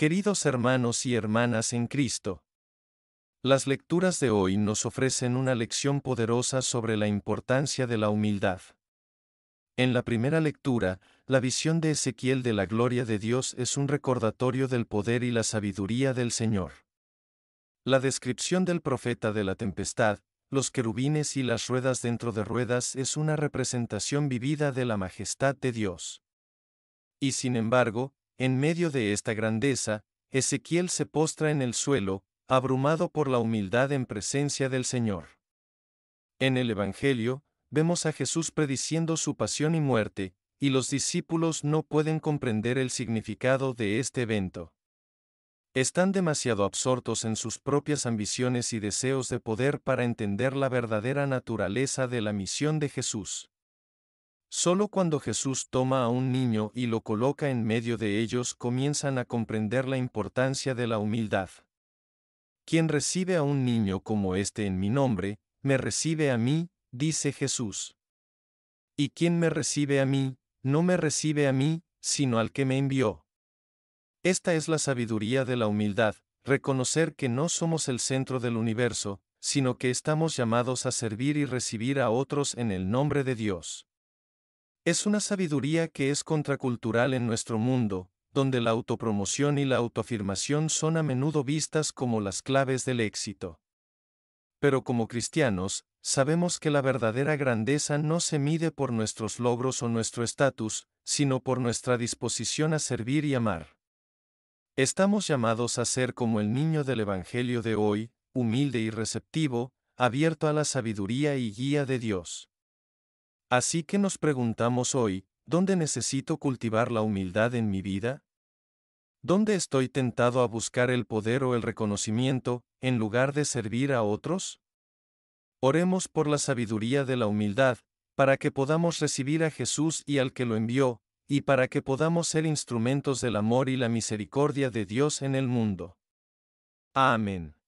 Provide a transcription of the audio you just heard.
Queridos hermanos y hermanas en Cristo, las lecturas de hoy nos ofrecen una lección poderosa sobre la importancia de la humildad. En la primera lectura, la visión de Ezequiel de la gloria de Dios es un recordatorio del poder y la sabiduría del Señor. La descripción del profeta de la tempestad, los querubines y las ruedas dentro de ruedas es una representación vivida de la majestad de Dios. Y sin embargo, en medio de esta grandeza, Ezequiel se postra en el suelo, abrumado por la humildad en presencia del Señor. En el Evangelio, vemos a Jesús prediciendo su pasión y muerte, y los discípulos no pueden comprender el significado de este evento. Están demasiado absortos en sus propias ambiciones y deseos de poder para entender la verdadera naturaleza de la misión de Jesús. Solo cuando Jesús toma a un niño y lo coloca en medio de ellos comienzan a comprender la importancia de la humildad. Quien recibe a un niño como este en mi nombre, me recibe a mí, dice Jesús. Y quien me recibe a mí, no me recibe a mí, sino al que me envió. Esta es la sabiduría de la humildad, reconocer que no somos el centro del universo, sino que estamos llamados a servir y recibir a otros en el nombre de Dios. Es una sabiduría que es contracultural en nuestro mundo, donde la autopromoción y la autoafirmación son a menudo vistas como las claves del éxito. Pero como cristianos, sabemos que la verdadera grandeza no se mide por nuestros logros o nuestro estatus, sino por nuestra disposición a servir y amar. Estamos llamados a ser como el niño del Evangelio de hoy, humilde y receptivo, abierto a la sabiduría y guía de Dios. Así que nos preguntamos hoy, ¿dónde necesito cultivar la humildad en mi vida? ¿Dónde estoy tentado a buscar el poder o el reconocimiento, en lugar de servir a otros? Oremos por la sabiduría de la humildad, para que podamos recibir a Jesús y al que lo envió, y para que podamos ser instrumentos del amor y la misericordia de Dios en el mundo. Amén.